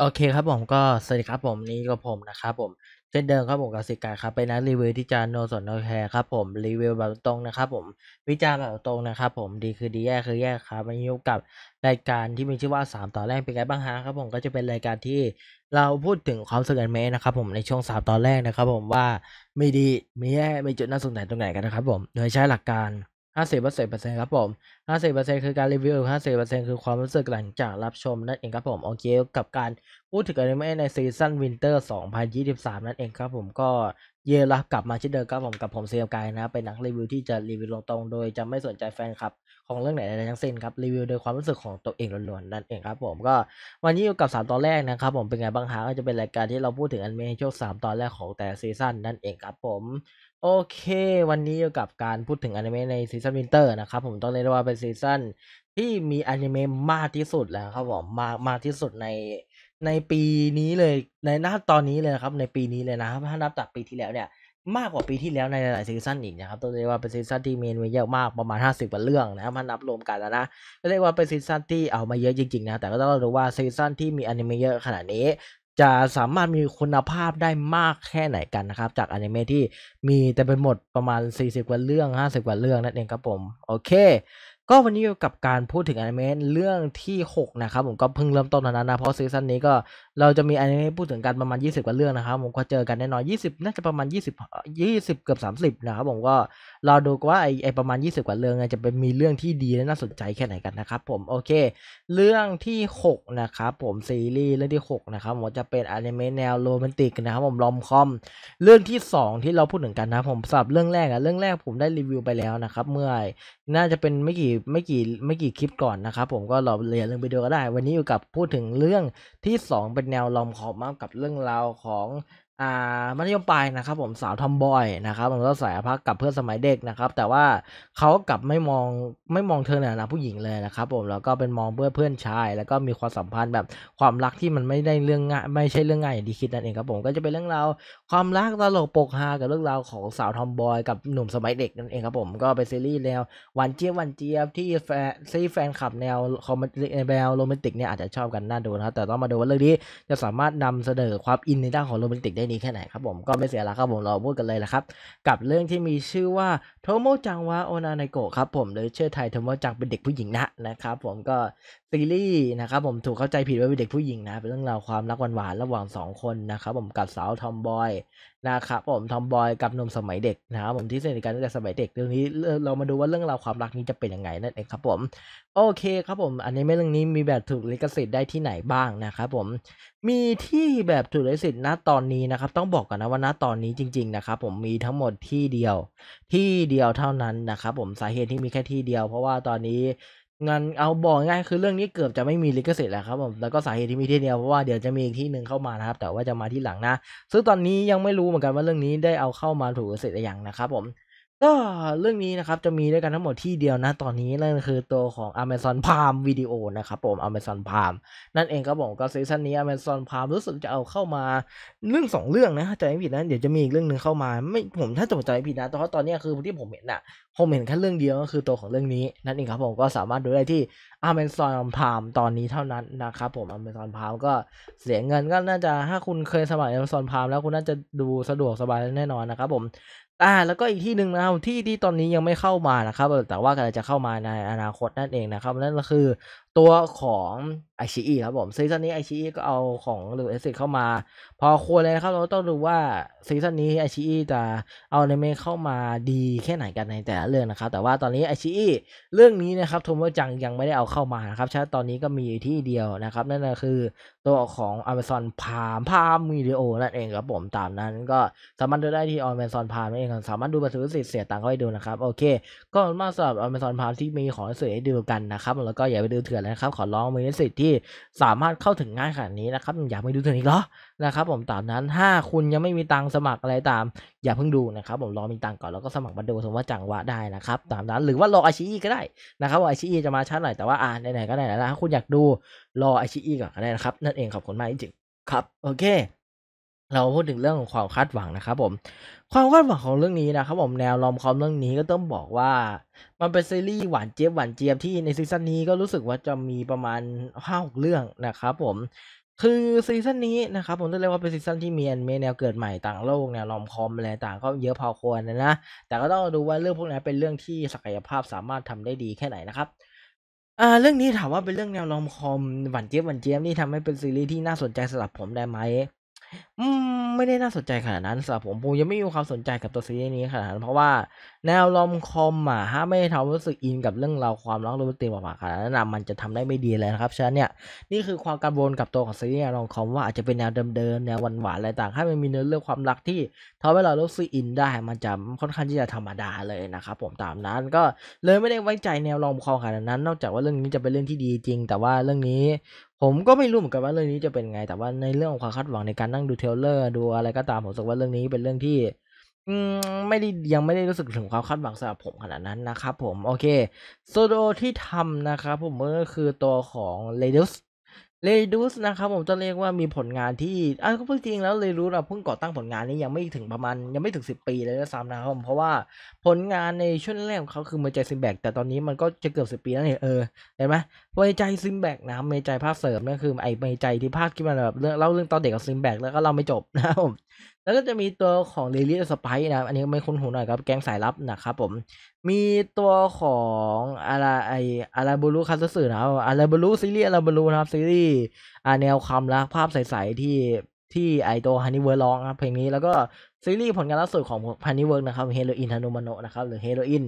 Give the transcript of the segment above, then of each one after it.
โอเคครับผมก็สวัสดีครับผมนี่ก็ผมนะครับผมเช่นเดิมครับผมกับสิกาครับไปนักรีวิวที่จานโนสนโนแคร์ครับผมรีวิวแบบตรงนะครับผมวิจารณ์แบบตรงนะครับผมดีคือดีแย่คือแย่ครับมายุ่กับรายการที่มีชื่อว่า 3ตอนแรกเป็นไงบ้างฮะครับผมก็จะเป็นรายการที่เราพูดถึงความสกันเมนะครับผมในช่วง 3 ตอนแรกนะครับผมว่าไม่ดีไม่แย่ไม่จุดน่าสนใจตรงไหนกันนะครับผมโดยใช้หลักการ50%ครับผม 50%คือการรีวิว 50%คือความรู้สึกหลังจากรับชมนั่นเองครับผม โอเคกับการพูดถึงอนิเมะในซีซั่นวินเตอร์2023 นั่นเองครับผม ก็เยละกลับมาชิดเดิมครับผมกับผมเซียกายนะ เป็นนักรีวิวที่จะรีวิวตรงๆ โดยจะไม่สนใจแฟนคลับ ของเรื่องไหนใดทั้งสิ้นครับ รีวิวโดยความรู้สึกของตัวเองล้วนๆนั่นเองครับผม ก็ วันนี้อยู่กับ3ตอนแรกนะครับผมเป็นไงบ้างฮะก็จะเป็นรายการที่เราพูดถึงอนิเมะช่วง3ตอนแรกของแต่ซีซั่นนั่นเองครับผมโอเค วันนี้เกี่กับการพูดถึงอนิเมะในซีซันวินเตอร์นะครับผมต้องเรียกว่าเป็นซีซันที่มีอนิเมะมากที่สุดแล้วครับผมมากมากที่สุดในในปีนี้เลยในหน้าตอนนี้เลยนะครับในปีนี้เลยนะครับ ถ้านับจากปีที่แล้วเนี่ย มากกว่าปีที่แล้วในหลายซีซันอีกนะครับต้องเรียกว่าเป็นซีซันที่เมนวเยอะมากประมาณ50กว่าเรื่องนะครับ ถ้านับรวมกันแล้วนะก็เรียกว่าเป็นซีซันที่เอามาเยอะจริงๆนะแต่ก็ต้องรู้ว่าซีซันที่มีอนิเมะเยอะขนาดนี้จะสามารถมีคุณภาพได้มากแค่ไหนกันนะครับจากอนิเมะที่มีแต่เป็นหมดประมาณ 40กว่าเรื่อง 50 กว่าเรื่องนั่นเองครับผมโอเคก็วันนี้เกี่ยวกับการพูดถึงอนิเมะเรื่องที่6นะครับผมก็เพิ่งเริ่มต้นเท่านั้นนะเพราะซีซั่นนี้ก็เราจะมีอนิเมะพูดถึงกันประมาณ 20 กว่าเรื่องนะครับผมก็เจอกันแน่นอน 20 น่าจะประมาณ 20 20 เกือบ 30 นะครับผมก็เราดูว่าไอไอประมาณ 20 กว่าเรื่องจะเป็นมีเรื่องที่ดีและน่าสนใจแค่ไหนกันนะครับผมโอเค เรื่องที่6นะครับผมซีรีส์เรื่องที่6นะครับผมจะเป็นอนิเมะแนวโรแมนติกนะครับผมลอมคอมเรื่องที่ 2 ที่เราพูดถึงกันนะผมสำหรับเรื่องแรกอะเรื่องแรกผมได้รีวิวไปแล้วนะครับเมื่อน่าจะเป็นไม่กี่ไม่กี่ไม่กี่คลิปก่อนนะครับผมก็ลราเรียนเรื่องไปดูก็ได้วันนี้อยู่กับพูดถึงเรื่องที่2เป็นแนวลอมคอมมากกับเรื่องราวของอ่ามัธยมปลายนะครับผมสาวทอมบอยนะครับผมก็สายพักกับเพื่อนสมัยเด็กนะครับแต่ว่าเขากลับไม่มองไม่มองเธอในฐานะผู้หญิงเลยนะครับผมแล้วก็เป็นมองเพื่อเพื่อนชาย แล้วก็มีความสัมพันธ์แบบความรักที่มันไม่ได้เรื่องง่ายไม่ใช่เรื่องง่ายอย่างที่คิดนั่นเองครับผมก็จะเป็นเรื่องราวความรักตลกปกฮากับเรื่องราวของสาวทอมบอยกับหนุ่มสมัยเด็กนั่นเองครับผมก็เป็นซีรีส์แนววันเจี๊ยบวันเจี๊ยบที่แฟนซีแฟนคลับแนวคอมเมดี้แนวโรแมนติกเนี่ยอาจจะชอบกันน่าดูนะครับแต่ต้องมาดูว่าเรื่องนี้จะสามารถนำเสนอความอินในด้านของโรแมนติกได้ดีแค่ไหนครับผมก็ไม่เสียละครับผมเราพูดกันเลยละครับกับเรื่องที่มีชื่อว่าโทโมจังวะโอนาไนโกะครับผมหรือชื่อไทยโทโมจังเป็นเด็กผู้หญิงนะนะครับ ผมก็ซีรีส์นะครับผมถูกเข้าใจผิดว่าเป็นเด็กผู้หญิงนะเป็นเรื่องราวความรักหวานๆระหว่าง 2 คนนะครับผมกับสาวทอมบอยนะครับผมทอมบอยกับนมสมัยเด็กนะครับผมที่สนิทกันตั้งแต่สมัยเด็กเรื่องนี้เรามาดูว่าเรื่องราวความรักนี้จะเป็นยังไงนั่นเองครับผมโอเคครับ ผมอันนี้ไม่เรื่องนี้มีแบบถูกลิขสิทธิ์ได้ที่ไหนบ้างนะครับ ผมมีที่แบบถูกลิขสิทธิ์ณตอนนี้นะครับ ต้องบอกก่อนนะว่าณตอนนี้จริงๆนะครับ ผมมีทั้งหมดที่เดียวที่เดียวเท่านั้นนะครับผมสาเหตุที่มีแค่ที่เดียวเพราะว่าตอนนี้งานเอาบอกง่ายคือเรื่องนี้เกือบจะไม่มีลิขสิทธิ์แล้วครับผม แล้วก็สาเหตุที่มีที่เดียวเพราะว่า เดี๋ยวจะมีอีกที่หนึ่งเข้ามานะครับแต่ว่าจะมาที่หลังนะซึ่งตอนนี้ยังไม่รู้เหมือนกันว่าเรื่องนี้ได้เอาเข้ามาถูกลิขสิทธิ์หรือยังนะครับผมก็เรื่องนี้นะครับจะมีด้วยกันทั้งหมดที่เดียวนะ ตอนนี้นั่นคือตัวของ Amazon Prime Video นะครับผม Amazon Prime นั่นเอง ครับผมก็ซีซั่นนี้ Amazon Prime รู้สึกจะเอาเข้ามาเรื่อง 2 เรื่องนะใจไม่ผิดนะเดี๋ยวจะมีอีกเรื่องหนึ่งเข้ามา ไม่ผมถ้าจำใจผิดนะแต่ว่าตอนนี้คือที่ผมเห็นอนะ่ะผมเห็นแค่เรื่องเดียวก็คือตัวของเรื่องนี้นั่นเองครับผมก็สามารถดูได้ที่ Amazon Prime ตอนนี้เท่านั้นนะครับผม Amazon Prime ก็เสียเงินก็น่าจะถ้าคุณเคยสมัคร Amazon Prime แล้วคุณน่าจะดูสะดวกสบายแน่นอนนะครับผมอ่าแล้วก็อีกที่หนึ่งนะครับ ที่ที่ตอนนี้ยังไม่เข้ามานะครับ แต่ว่ากำลังจะเข้ามาในอนาคตนั่นเองนะครับ นั่นก็คือตัวของไอชีอีครับผมซีซั่นนี้ไอชีอีก็เอาของหรือเอสเซเข้ามาพอควรเลยนะครับเราต้องดูว่าซีซั่นนี้ไอชีอีจะเอาในเมเข้ามาดีแค่ไหนกันในแต่ละเรื่องนะครับแต่ว่าตอนนี้ไอชีอีเรื่องนี้นะครับทมว่าจังยังไม่ได้เอาเข้ามานะครับใช่ตอนนี้ก็มีที่เดียวนะครับ นั่นก็คือ ตัวของ a มซ z o n ามพามม l เดียโอนั่นเองครับผมตามนั้นก็สามารถดูได้ที่ a เม z o n พามนั่นเองสามารถดูบัตรทธิ์เสียตังค์ก็ไปดูนะครับโอเคก็มาสำหรับ a เม z o n พามที่มีของสวยให้ดูกันนะครับแล้วก็อย่าไปดูเถื่อนนะครับขอร้องมีสิทธิ์ที่สามารถเข้าถึงง่ายขนาดนี้นะครับอยากไปดูถึงอีกเหรอนะครับผมตามนั้นถ้าคุณยังไม่มีตังสมัครอะไรตามอย่าเพิ่งดูนะครับผมรอมีตังก่อนแล้วก็สมัครบัตรดูสมว่าจังหวะได้นะครับตามนั้น หรือว่ารอไอชีอีก็ได้นะครับอาชีอีจะมาช้าหน่อยแต่ว่าอ่าไหนๆก็ไหนแล้วถ้าคุณอยากดูรอไอชีอีก่อนก็ได้นะครับนั่นเองขอบคุณมากจริงครับโอเคเราพูดถึงเรื่องของความคาดหวังนะครับผม ความคาดหวังของเรื่องนี้นะครับผมแนวลอมคอมเรื่องนี้ก็ต้องบอกว่า มันเป็นซีรีส์หวานเจี๊ยบหวานเจี๊ยบที่ในซีซั่นนี้ก็รู้สึกว่าจะมีประมาณห้าหกเรื่องนะครับผม คือซีซั่นนี้นะครับผมต้องเรียกว่าเป็นซีซั่นที่มีแอนเมแนวเกิดใหม่ต่างโลกแนวลอมคอมอะไรต่างก็เยอะพอควรนะนะแต่ก็ต้องดูว่าเรื่องพวกนี้เป็นเรื่องที่ศักยภาพสามารถทำได้ดีแค่ไหนนะครับอ่าเรื่องนี้ถามว่าเป็นเรื่องแนวลอมคอมหวานเจี๊ยบหวานเจี๊ยบนี่ทำให้เป็นซีรีส์ที่น่าสนใจสำหรับผมได้ไหมอืมไม่ได้น่าสนใจขนาดนั้นสำหรับผมผมยังไม่มีความสนใจกับตัวซีรีส์นี้ขนาดนั้นเพราะว่าแนวลอมคอมอ่ะฮะไม่ทำรู้สึกอินกับเรื่องราวความรักโรแมนติกมากขนาดนั้นมันจะทำได้ไม่ดีเลยนะครับฉะนั้นเนี่ย นี่คือความกังวลกับตัวของซีรีส์ลอมคอมว่าอาจจะเป็นแนวเดิมๆแนวหวานๆอะไรต่างให้มันมีเนื้อเรื่องความรักที่ทำให้เรารู้สึกอินได้มันจะค่อนข้างที่จะธรรมดาเลยนะครับผมตามนั้น ก็เลยไม่ได้ไว้ใจแนวลอมคอมขนาดนั้น นอกจากว่าเรื่องนี้จะเป็นเรื่องที่ดีจริง แต่ว่าเรื่องนี้ผม ก็ไม่ รู้เหมือนกัน ว่าเรื่องนี้จะเป็น ไง แต่ว่าในเรื่องของความคาดหวังในการนั่งดูเทเลอร์ดูอะไรก็ตาม ผมรู้สึกว่าเรื่องนี้เป็นเรื่องที่ไม่ได้ยังไม่ได้รู้สึกถึงความคาดหวังสำหรับผมขนาดนั้นนะครับผมโอเคโซโดที่ทำนะครับผมก็คือตัวของเลดิสเลดูสนะครับผมจะเรียกว่ามีผลงานที่อ่ะก็พ่งจริงแล้วเรดูสเราเพิ่งก่อตั้งผลงานนี้ยังไม่ถึงประมาณยังไม่ถึงสิบปีเลยนะซ้ำนะครับผมเพราะว่าผลงานในช่วงแรกเขาคือเมจซิมแบกแต่ตอนนี้มันก็จะเกือบสิบปีแล้วเนี่ยเออเห็นไหมเมจซิมแบกนะครับเมจภาคเสริมนั่นคือ ไอเมจที่ภาคที่มันแบบเเล่าเรื่องตอนเด็กกับซิมแบกแล้วก็เราไม่จบนะครับผมแล้วก็จะมีตัวของเรลิสสปนะ อันนี้ไม่คุ้นหูหน่อยครับ แก๊งสายลับนะครับผม มีตัวของอะไรไออาราบูรุคัสสึนะครัอาราบูรุซีรีส์อาราบูรุนะครับซีรีส์อาแนวคำรักภาพใสๆที่ที่ไอตัวฮันนี่เวอร์ร้องครับ เพลงนี้แล้วก็ซีรีส์ผลงานล่าสุดของพันนิเวิร์กนะครับเฮโรอีนฮานุมโนนะครับหรือเฮโรอีน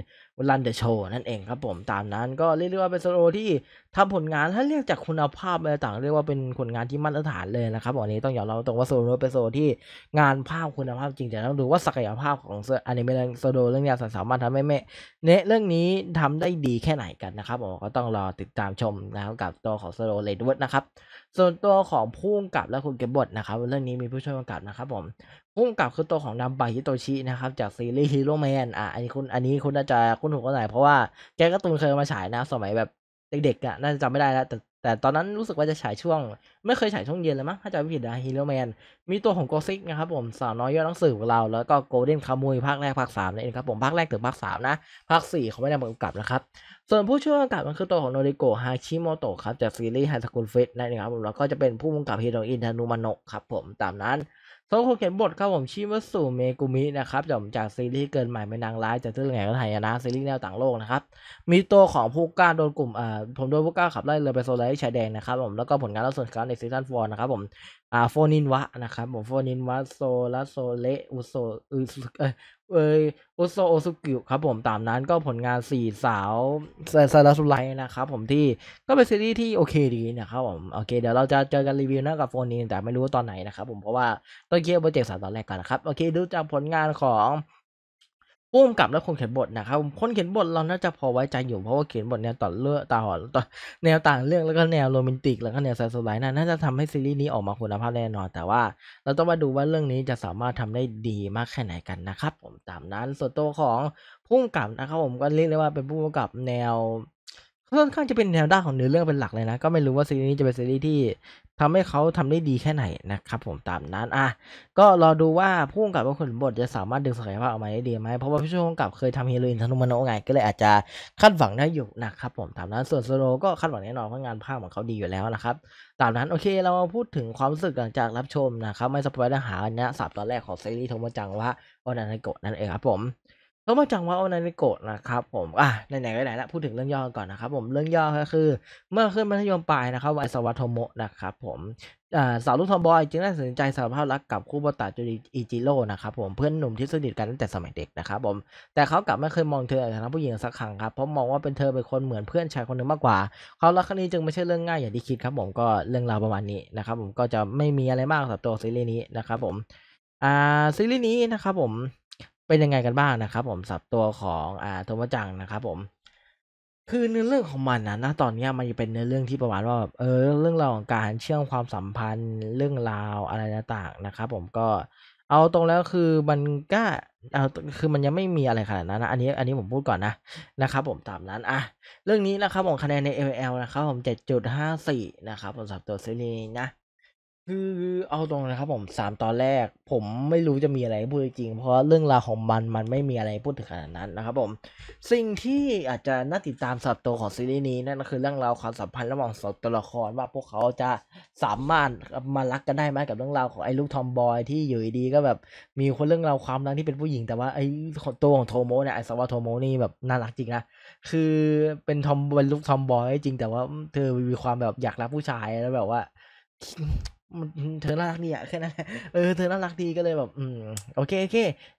รันเดอะโชว์นั่นเองครับผมตามนั้นก็เรียกได้ว่าเป็นสโตที่ทำผลงานถ้าเรียกจากคุณภาพ อะไรต่าง เรียกว่าเป็นผลงานที่มาตรฐานเลยนะครับอันนี้ต้องยอมรับตรงว่าโซโลเป็นโซที่งานภาพคุณภาพจริงแต่ต้องดูว่าศักยภาพของอนิเมะโซโลเรื่องนี้สามารถทำให้แม่เนเรื่องนี้ทำได้ดีแค่ไหนกันนะครับผมก็ต้องรอติดตามชมนะครับกับตัวของโซโลเลดเวิร์ดนะครับส่วนตัวของพุ่กกับและคุณเก็บบทนะครับ เรื่องนี้มีผู้ช่วยกำกับนะครับผมพุ่งกับคือตัวของดัมบาฮิโตชินะครับ จากซีรีส์ฮีโร่แมนอ่ะอันนี้คุณอันนี้คุณน่าจะคุณหูก็ไหน่อยเพราะว่าแกก็ตูนเคยมาฉายนะ สมัยแบบเด็กๆอ่ะน่าจะจำไม่ได้แล้วแต่แต่ตอนนั้นรู้สึกว่าจะฉายช่วง ไม่เคยฉายช่วงเย็นเลยมั้งถ้าจำไม่ผิดนะฮีโร่แมน มีตัวของโกซิกนะครับผมสาวน้อยยอดหนังสือของเราแล้วก็โกลเด้นคามุยภาคแรกภาคสามนั่นเองครับผมภาคแรกถึงภาคสามนะภาคสี่เขาไม่ได้มากำกับนะครับส่วนผู้ช่วยกำกับมันคือตัวของโนริโกฮาชิโมโตะครับจากซีรีส์ไฮสคูลฟฟตนั่นเองครับผมแล้วก็จะเป็นผู้กำกับฮีโรอินทานุมานะครับผมตามนั้นโซคุเขียนบท ครับผมชิมัสุเมกุมินะครับจมจากซีรีส์เกินใหม่ไม่นางร้ายจากเรื่องไหนก็ไทยนะซีรีส์แนวต่างโลกนะครับ มีตัวของผู้กล้าโดนกลุ่มอ่าผมโดนผู้กล้าขับไล่เรือไปโซลาร์ชายแดงนะครับผมแล้วก็ผลงานล่าสุดรับในซีซั่น4นะครับผมอ่าโฟนินวะนะครับผมโฟนินวะโซลาโซเลอุโซอุเอเออุโซโอซุกิครับผมตามนั้นก็ผลงานสี่สาวซาลาสุไลนะครับผมที่ก็เป็นซีรีส์ที่โอเคดีนะครับผมโอเคเดี๋ยวเราจะเจอกันรีวิวนะกับโฟนินแต่ไม่รู้ตอนไหนนะครับผมเพราะว่าต้องเคียร์โปรเจกต์สามตอนแรกก่อนนะครับโอเคดูจากผลงานของพุ่มกับและคนเขียนบทนะครับคนเขียนบทเราน่าจะพอไว้ใจอยู่เพราะว่าเขียนบทแนวต่อเลือตาหอนต่อแนวต่างเรื่องแล้วก็แนวโรแมนติกแล้วก็แนวายสไลน์น่าจะทำให้ซีรีส์นี้ออกมาคุณภาพแน่นอนแต่ว่า เราต้องมาดูว่าเรื่องนี้จะสามารถทำได้ดีมากแค่ไหนกันนะครับผมตามนั้นส่วนตัวของพุ่มกับนะครับผมก็เรียกได้ว่าเป็นพุ่มกับแนวค่อนข้างจะเป็นแนวด้านของเนื้อเรื่องเป็นหลักเลยนะ ก็ไม่รู้ว่าซีรีส์นี้จะเป็นซีรีส์ที่ทำให้เขาทำได้ดีแค่ไหนนะครับผมตามนั้นอ่ะ ก็ รอดูว่าผู้กำกับวาคนบท จะสามารถดึงศักยภาพออกมาได้ดีไหมเพราะว่าพี่ช่วูกับเคยทำฮีโร่อินทนุมโนไงก็เลยอาจจะคาดหวังได้อยู่นะครับผม ตามนั้นส่วนโซโลก็คาดหวังแน่นอนเพราะงานภาคของเขาดีอยู่แล้วนะครับตามนั้นโอเคเรามาพูดถึงความรู้สึกหลังจากรับชมนะครับไม่สปอยเนื้อหาเนี้ยสามตอนแรกของซีรีส์ทงมจังว่าโอนันโกะนั่นเองครับผมก็มาจังว่าโอนามิโกะนะครับผมอ่ะไหนๆก็ไหนละพูดถึงเรื่องย่อก่อนนะครับผมเรื่องย่อก็คือ เมื่อขึ้นมัธยมปลายนะครับไอสวัตโทโมะนะครับผมสาวลูกทอมบอยจึงได้ตัดสินใจสารภาพรักกับคู่บตาจูริอิจิโร่นะครับผมเพื่อนหนุ่มที่สนิทกันตั้งแต่สมัยเด็กนะครับ ผม แต่เขากลับไม่เคยมองเธอในฐานะผู้หญิงสักครั้งครับเพราะมองว่าเป็นเธอเป็นคนเหมือนเพื่อนชายคนหนึ่งมากกว่าความรักครั้งนี้จึงไม่ใช่เรื่องง่ายอย่างที่คิด ครับผมก็เรื่องราวประมาณนี้นะครับ ผมก็จะไม่มีอะไรมากสำหรับตัวซีรีส์นี้นะครับ ผมอ่าซีรีส์นี้นะครับผมเป็นยังไงกันบ้างนะครับผม สับตัวของ อ่าโทมจังนะครับผม คือเนื้อเรื่องของมันนะนะตอนนี้มันจะเป็นเนื้อเรื่องที่ประมาณว่าเออ เรื่องราวของการเชื่อมความสัมพันธ์ เรื่องราวอะไรต่างๆนะครับผมก็เอาตรงแล้วคือมันก็เอาคือมันยังไม่มีอะไรขนาดนั้นนะ อันนี้อันนี้ผมพูดก่อนนะนะครับผมตามนั้น อ่ะ เรื่องนี้นะครับ ผมคะแนนใน l l นะครับ ผม7.54นะครับผมสำหรับตัวซีรีนะคือเอาตรงนะครับผมสามตอนแรกผมไม่รู้จะมีอะไรพูดจริงเพราะเรื่องราวของมันมันไม่มีอะไรพูดถึงขนาดนั้นนะครับ ผม สิ่งที่อาจจะน่าติดตามสับตัวของซีรีส์นี้นั่นก็คือเรื่องราวความสัมพันธ์ระหว่างสองตัวละครว่า พวกเขาจะสามารถมารักกันได้ไหมกับเรื่องราวของไอ้ลูกทอมบอย ที่อยู่ดีก็แบบมีคนเรื่องราวความรักที่เป็นผู้หญิงแต่ว่าไอ้ตัวของโทโมเนี่ยไอ้สวาโทโมนี่แบบน่ารักจริงนะคือเป็นทอมเป็นลูกทอมบอยจริง แต่ว่าเธอมีความแบบอยากรักผู้ชายแล้วแบบว่าเธอน่ารักดีอะแค่นั้น เออเธอน่ารักดีก็เลยแบบ อืมโอเคโอเค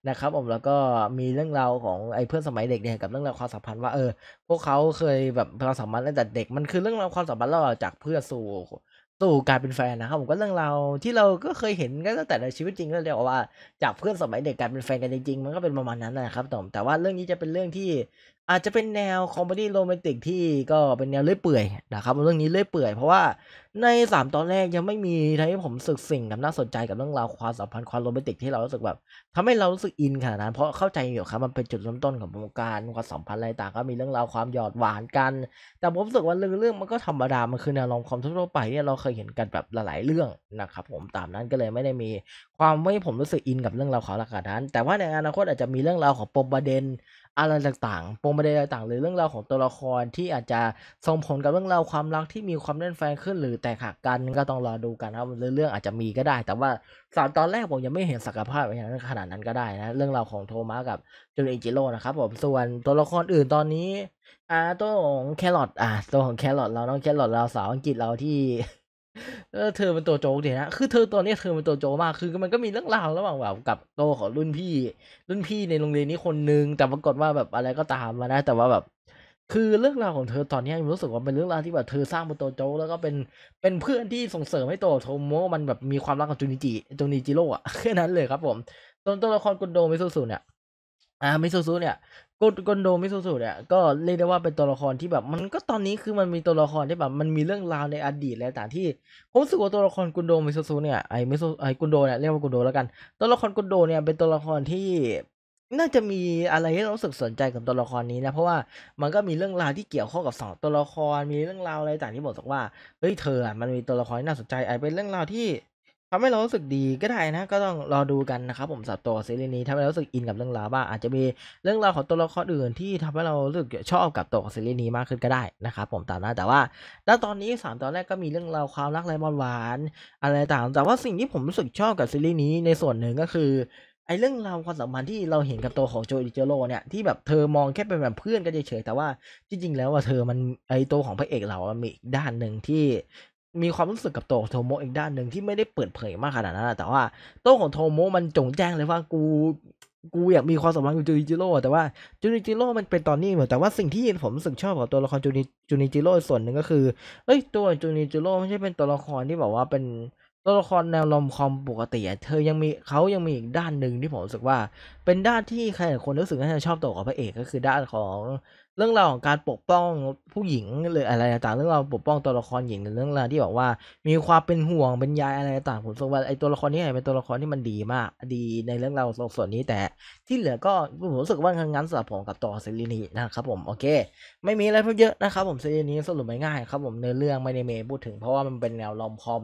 นะครับ ผมแล้วก็มีเรื่องราวของไอ้เพื่อนสมัยเด็กเนี่ยกับเรื่องราวความสัมพันธ์ว่า เออพวกเขาเคยแบบความสัมพันธ์ตั้งแต่เด็กมันคือเรื่องราวความสัมพันธ์เราจากเพื่อนสู่สู่การเป็นแฟนนะครับ ผมก็เรื่องราวที่เราก็เคยเห็นก็ตั้งแต่ในชีวิตจริงก็เรียกว่า จากเพื่อนสมัยเด็กกลายเป็นแฟนกันจริงๆมันก็เป็นประมาณนั้นนะครับผมแต่ว่าเรื่องนี้จะเป็นเรื่องที่อาจจะเป็นแนวคอมเมดี้โรแมนติกที่ก็เป็นแนวเลื่อยเปื่อยนะครับ เรื่องนี้เลื่อยเปื่อยเพราะว่าใน 3 ตอนแรกยังไม่มีทำให้ผมสึกสิ่งน่าสนใจกับเรื่องราวความสัมพันธ์ความโรแมนติกที่เรารู้สึกแบบทำให้เรารู้สึกอินขนาดนั้นเพราะเข้าใจอยู่ครับมันเป็นจุดเริ่มต้นของวงการความสัมพันธ์อะไรต่างก็มีเรื่องราวความหยอดหวานกัน แต่ผมรู้สึกว่าเรื่องมันก็ธรรมดามันคือแนวลองความทั่วไป ที่เราเคยเห็นกันแบบหลาย ๆเรื่องนะครับผมตามนั้นก็เลยไม่ได้มีความไม่ผมรู้สึกอินกับเรื่องราวของหลักนาดนั้น แต่ว่าในอนาคตอาจจะมีเรื่องราวของปมประเด็นอะไรต่างๆปมประเด็นต่างๆหรือเรื่องราวของตัวละครที่อาจจะส่งผลกับเรื่องราวความรักที่มีความแน่นแฟนขึ้นหรือแตกหักกันก็ต้องรอดูกันครับเรื่องอาจจะมีก็ได้ แต่ว่าสามตอนแรกผมยังไม่เห็นศักยภาพอย่างนั้นขนาดนั้นก็ได้นะ เรื่องราวของโทมัสกับจูเลียจิโร่นะครับ ผม ส่วนตัวละครอื่นตอนนี้อ่าตัวของแครอทอ่าตัวของแครอทเราน้องแครอทเราสาวอังกฤษเราที่เออเธอเป็นตัวโจกเนี่ยนะคือเธอตอนนี้เธอเป็นตัวโจมากคือมันก็มีเรื่องราวระหว่างแบบกับโตของรุ่นพี่ รุ่นพี่ในโรงเรียนนี้คนนึงแต่ปรากฏว่าแบบอะไรก็ตามมานะ แต่ว่าแบบ คือเรื่องราวของเธอตอนนี้รู้สึกว่าเป็นเรื่องราวที่แบบเธอสร้างเป็นตัวโจแล้วก็เป็นเป็นเพื่อนที่ส่งเสริมให้โตโทโมะมันแบบมีความรักกับจูนิจิจูนิจิโร่อะแค่นั้นเลยครับ ผมตัวตัวละครกุนโดมิซูซูเนี่ยอ่ามิซูซูเนี่ยกดกนโดมิสุสุเนี่ยก็เรียกได้ว่าเป็นตัวละครที่แบบ มันก็ตอนนี้คือมันมีตัวละครที่แบบมันมีเรื่องราวในอดีตอะไรต่างที่ ผมรู้สึกว่าตัวละครกุนโดมิสุสุเนี่ยไอ้มิสุไอ้กุนโดเนี่ยเรียกว่ากุนโดแล้วกันตัวละครกุนโดเนี่ยเป็นตัวละครที่น่าจะมีอะไรที่เราสึกสนใจกับตัวละครนี้นะเพราะว่ามันก็มีเรื่องราวที่เกี่ยวข้องกับสองตัวละครมีเรื่องราวอะไรต่างที่บอกว่าเฮ้ยเธอมันมีตัวละครน่าสนใจไอ้เป็นเรื่องราวที่ทำให้เรารู้สึกดีก็ได้นะก็ต้องรอดูกันนะครับผมสับตัวซีรีส์นี้ทำให้เรารู้สึกอินกับเรื่องราวบ้างอาจจะมีเรื่องราวของตัวละครอื่นที่ทำให้เรารู้สึกชอบกับตัวซีรีส์นี้มากขึ้นก็ได้นะครับผมตามนั้นแต่ว่าณตอนนี้ 3 ตอนแรกก็มีเรื่องราวความรักไร้มอนหวาน อะไรต่างแต่ว่าสิ่งที่ผมรู้สึกชอบกับซีรีส์นี้ในส่วนหนึ่งก็คือไอ้เรื่องราวความสัมพันธ์ที่เราเห็นกับตัวของโจอิจโรเนี่ยที่แบบเธอมองแค่เป็นแบบเพื่อนกันเฉยๆแต่ว่าจริง ๆ แล้วว่าเธอมันไอ้ตัวของพระเอกเรามีอีกด้านหนึ่งที่มีความรู้สึกกับตัวโทโมอีกด้านหนึ่งที่ไม่ได้เปิดเผยมากขนาดนั้น แต่ว่าตัวของโทโมมันจงแจ้งเลยว่ากูกูอยากมีความสัมพันธ์กับจูนิจิโร่แต่ว่าจูนิจิโร่มันเป็นตอนนี้เหมือนแต่ว่าสิ่งที่ผมรู้สึกชอบกับตัวละครจูนิจูนิจิโร่ส่วนหนึ่งก็คือเอ้ยตัวจูนิจิโร่ไม่ใช่เป็นตัวละครที่บอกว่า เป็นตัวละครแนวลอมคอมปกติเธอยังมีเขายังมีอีกด้านหนึ่งที่ผมรู้สึกว่าเป็นด้านที่ใครหลายคนรู้สึกว่าชอบตัวของพระเอกก็คือด้านของรื่องราวของการปกป้องผู้หญิงเลยอะไรต่างเรื่องราวปกป้องตัวละครหญิงเรื่องราวที่บอกว่า มีความเป็นห่วง เป็นยายอะไรต่างผมสงว่าไอตัวละครนี้เป็นตัวละครที่มันดีมาก ดีในเรื่องราวส่วนนี้แต่ที่เหลือก็ผมรู้สึกว่างั้นสำหรับผม กับต่อเซรีนีนะครับผมโอเค ไม่มีอะไรเพิ่มเยอะนะครับผมเซรีนีสรุปง่ายๆครับผมเนื้อเรื่องไม่ได้เมย์พูดถึงเพราะว่ามันเป็นแนวลอมคอม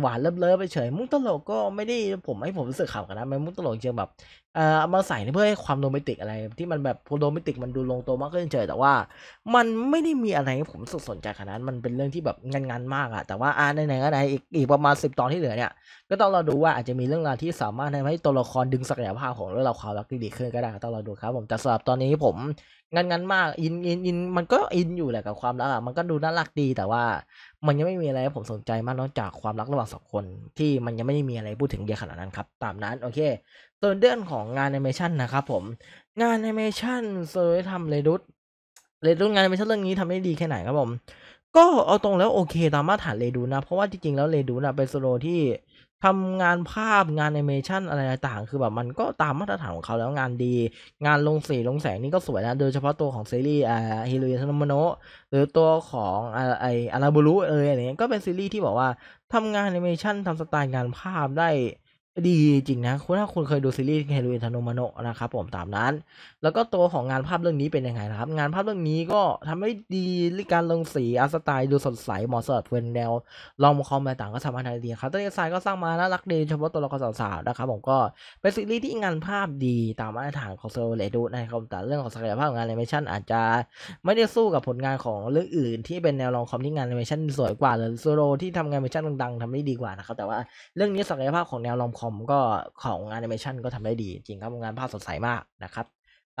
หวานๆเลิฟๆไปเฉยมุกตลกก็ไม่ได้ผมให้ผมรู้สึกขำกันนะมันมุกตลกเชิงแบบเอาอมาใส่เพื่อให้ความโรแมนติกอะไรที่มันแบบโรแมนติกมันดูลงตัวมากขึ้นเฉยแต่ว่ามันไม่ได้มีอะไรผมสนใจขนาดนั้นมันเป็นเรื่องที่แบบงันๆมากอะแต่ว่าอ่านใไหนก็ไหนอีกอีกประมาณสิบตอนที่เหลือเนี่ยก็ต้องรอดูว่าอาจจะมีเรื่องราวที่สามารถทำให้ตัวละครดึงศักยภาพของเรื่องราวความรักดีๆขึ้นก็ได้ต้องรอดูครับ ผมแต่สำหรับตอนนี้ผม งันงันมาก อินอินอินมันก็อินอยู่แหละกับความรักมันก็ดูน่ารักดี แต่ว่า มันยังไม่มีอะไรผมสนใจมากนอกจากความรักระหว่างสองคนที่มันยังไม่ได้มีอะไรพูดถึงเยอะขนาดนั้นครับตามนั้น โอเค ส่วนเรื่องของงานแอนิเมชันนะครับผม งานแอนิเมชันเซอร์ทำเลดุสเลดุสงานแอนิเมชันเรื่องนี้ทำได้ดีแค่ไหนครับผม ก็เอาตรงแล้วโอเค ตามมาตรฐานเลดูนะ เพราะว่าจริงๆ แล้วเลดูนะเป็นโซโลที่ทำงานภาพงานแอนิเมชันอะไรต่างคือแบบ มันก็ตามมาตรฐานของเขาแล้วงานดี งานลงสีลงแสงนี่ก็สวยนะโดยเฉพาะตัวของซีรีส์อ่า ฮิโรยะโนมโนะหรือตัวของอ่าไออาราบุรุเอยอะไรเงี้ยก็เป็นซีรีส์ที่บอกว่าทำงานแอนิเมชันทำสไตล์งานภาพได้ดีจริงนะคุณถ้าคุณเคยดูซีรีส์เฮโรอินทานมโนนะครับผมตามนั้น แล้วก็ตัวของงานภาพเรื่องนี้เป็นยังไงนะครับ งานภาพเรื่องนี้ก็ทำให้ดีการลงสีอาร์สไตล์ดูสดใสเหมาะสำหรับเวนแนวลองคอมต่างก็สามารถทำได้ดีครับตัวดีไซน์ก็สร้างมาน่ารักดีเฉพาะตัวละครสาวๆนะครับผมก็เป็นซีรีส์ที่งานภาพดีตามมาตรฐานของเซโรเลดูนะครับแต่เรื่องของศักยภาพงานแอนิเมชันอาจจะ ไม่ได้สู้กับผลงานของเรื่องอื่น ที่เป็นแนวลองคอมที่งานแอนิเมชันสวยกว่าหรือโซโลที่ทำงานแอนิเมชันดังๆทำได้ดีกว่านะครับแต่ว่าเรื่องนี้ศักยภาพของแนวลองคอมอมก็ของแอนิเมชันก็ทำได้ดีจริงครับงาน ภาพสดใสมากนะครับ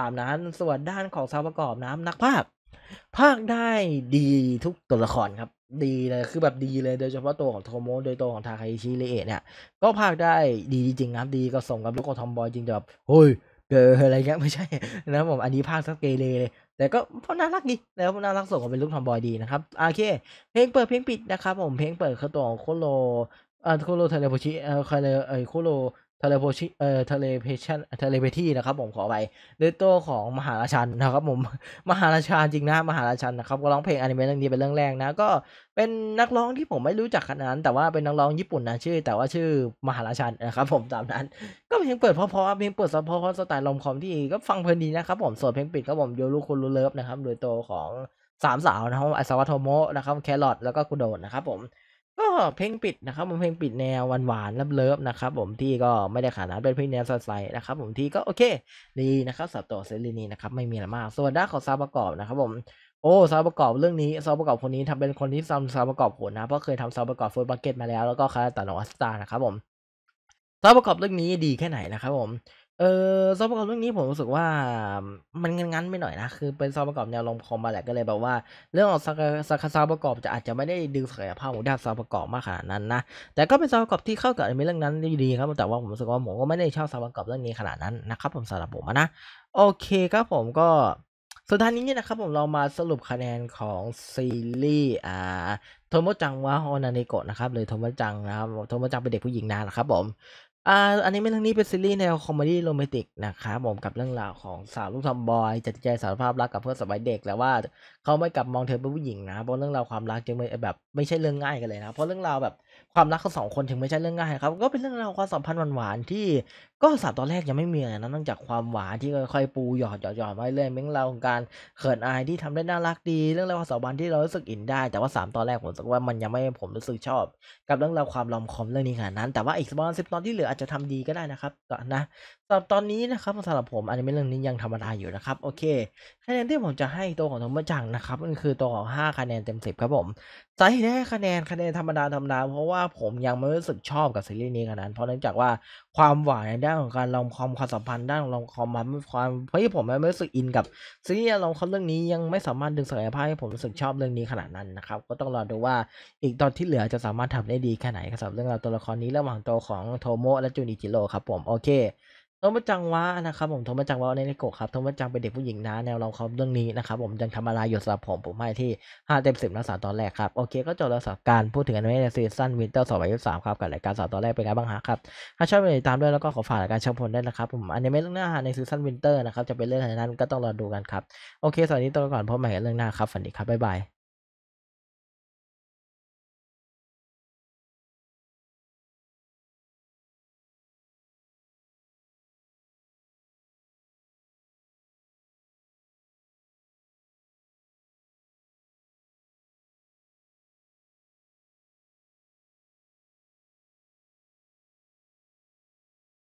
ตามนั้นส่วนด้านของสาวประกอบน้ำนักภาคภาค ได้ดีทุกตัวละคร ครับ ดีเลยคือ แบบ ดีเลย โดยเฉพาะตัวของโทโม โดย ตัว ของทาคาอิชิเรเอะเนี่ย ก็ภาคได้ดี จริงครับ ดีก็ส่งกับ ลูกของทอมบอยจริงแบบเฮ้ยเกออะไรเงี้ยไม่ใช่นะผมอันนี้ภาคสักเกเรเลยแต่ก็เพราะน่ารักดีแล้วน่ารักส่งกับเป็นลูกทอมบอยดีนะครับโอเค เพลงเปิดเพลงปิดนะครับ ผมเพลงเปิดคือตัวของโคโลอันโคโลทเลโพชิเอ่อคาเลเออโคโลทเลโพชิ เอ่อทเลเพชันทเลเพที่นะครับผมขอไปเดโตวของมหาราชันนะครับผม มหาราชันจริงนะ มหาราชันนะครับก็ร้องเพลงอนิเมะเรื่องนี้เป็นเรื่องแรกนะ ก็เป็นนักร้องที่ผมไม่รู้จักขนาดนั้น แต่ว่าเป็นนักร้องญี่ปุ่นนะชื่อ แต่ว่าชื่อมหาราชันนะครับผมตามนั้น ก็เพลงเปิดเพราะๆเพลงเปิดพอๆสไตล์ลมคอมที่ก็ฟังเพลินดีนะครับผมส่วนเพลงปิดก็ผมโยรุคุรุเลิฟนะครับ โดยโตของสามสาวนะครับอัศวโทโมะนะครับแครอทแล้วก็คุโดนนะครับผมก็เพลงปิดนะครับผมเพลงปิดแนวหวานๆเลิฟๆนะครับผมที่ก็ไม่ได้ขนาดเป็นเพลงแนวสดใสนะครับผมที่ก็โอเค ดีนะครับสับต่อเซรีนีนะครับไม่มีอะไรมาก ส่วนด้านของซาวประกอบนะครับผมโอ้ซาวประกอบเรื่องนี้ซาวประกอบคนนี้ทำเป็นคนที่ทำซาวประกอบหดนะเพราะเคยทำซาวประกอบฟูดบักเก็ตมาแล้วแล้วก็คารตานอสตานะครับผมซาวประกอบเรื่องนี้ดีแค่ไหนนะครับผมเออซอฟต์ประกอบเรื่องนี้ผมรู้สึกว่ามันงั้นๆไม่หน่อยนะคือเป็นซอฟต์ประกอบแนวลมคอมมาแหละก็เลยแบบว่าเรื่องของซักอฟา์ประกอบจะอาจจะไม่ได้ดึงศักยภาพของดานซตวประกอบมากขนาดนั้นนะ แต่ก็เป็นซาวประกอบที่เข้ากับในเรื่องนั้นดี ครับแต่ว่าผมรู้สึกว่าผมก็ไม่ได้ชอบซาวประกอบเรื่องนี้ขนาดนั้นนะครับ ผมสำหรับผมนะโอเคครับผมก็สุดท้ายนี้นะครับ ผมเรามาสรุปคะแนนของซีรีส์อ่าโทโมจังวะฮอนานิโกะนะครับเลยโทโมจังนะครับโทโมจังเป็นเด็กผู้หญิงนานนะครับผมอันนี้ไม่ทั้งนี้เป็นซีรีส์แนวคอมเมดี้โรแมนติกนะครับผมกับเรื่องราวของสาวลูกทอมบอยจัดใจสารภาพรักกับเพื่อนสมัยเด็กแล้วว่าเขาไม่กลับมองเธอเป็นผู้หญิงนะเพราะเรื่องราวความรักจึงไม่แบบไม่ใช่เรื่องง่ายกันเลยนะเพราะเรื่องราวแบบความรักของสองคนถึงไม่ใช่เรื่องง่ายครับ ก็เป็นเรื่องราวความสัมพันธ์หวานๆที่ก็สามตอนแรกยังไม่มีอะไรนะนอกจากความหวานที่ค่อยๆปูหยอดหยอดหยอดไว้เรื่อยเรื่องราวของการเขินอายที่ทำได้น่ารักดี เรื่องราวความสัมพันธ์ที่เรารู้สึกอินได้แต่ว่า 3ตอนแรกผมรู้สึกว่ามันยังไม่ผมรู้สึกชอบ กับเรื่องราวความลอมคอมเรื่องนี้ขนาดนั้น แต่ว่าอีกสอนสิบตอนที่เหลืออาจจะทำดีก็ได้นะครับกนะสำหรับตอนนี้นะครับสำหรับผมอนิเมะเรื่องนี้ยังธรรมดาอยู่นะครับโอเค คะแนนที่ผมจะให้ตัวของโทมจังนะครับก็คือตัวของ 5คะแนนเต็ม10ครับผมสาเหตุ่ให้คะแนนคะแนนธรรมดาธรรมดาเพราะว่าผมยังไม่รู้สึกชอบกับซีรีส์นี้ขนาดนนั้เพราะเนื่องจากว่าความหวานในด้านของการลองความความสัมพันธ์ ด้านลองควมมความเพราะที่ผมไม่รู้สึกอินกับซีรีส์ลองคอมเรื่องนี้ยังไม่สามารถดึงศักยภาพให้ผมรู้สึกชอบเรื่องนี้ขนาดนั้นนะครับก็ต้องรอดูว่าอีกตอนที่เหลือจะสามารถทำได้ดีแค่ไหนสำหรับเรื่องราวตัวละครนี้ระหว่างตัวของโทโมะและจูนิจิโร่ครับผมโอเคโทโมจังวะนะครับผมโทโมจังวะในเลโกครับโทโมจังเป็นเด็กผู้หญิงนะแนวเราเขาเรื่องนี้นะครับผมยังทำอะไรอยู่สำหรับผมผมให้ที่ 5 เต็ม 10นักสาวตอนแรกครับ โอเคก็จบแล้วสำหรับการพูดถึงอนิเมะในซีซั่นวินเตอร์2023ครับ กับรายการสาวตอนแรกเป็นไงบ้างฮะครับ ถ้าชอบไปติดตามด้วยแล้วก็ขอฝากรายการช่องผลด้วยนะครับผมอนิเมะเรื่องหน้าในซีซั่นวินเตอร์นะครับจะเป็นเรื่องไหนนั้นก็ต้องรอดูกันครับ โอเค สวัสดีตัวก่อนพบใหม่เรื่องหน้าครับฝันดีครับ บ๊ายบาย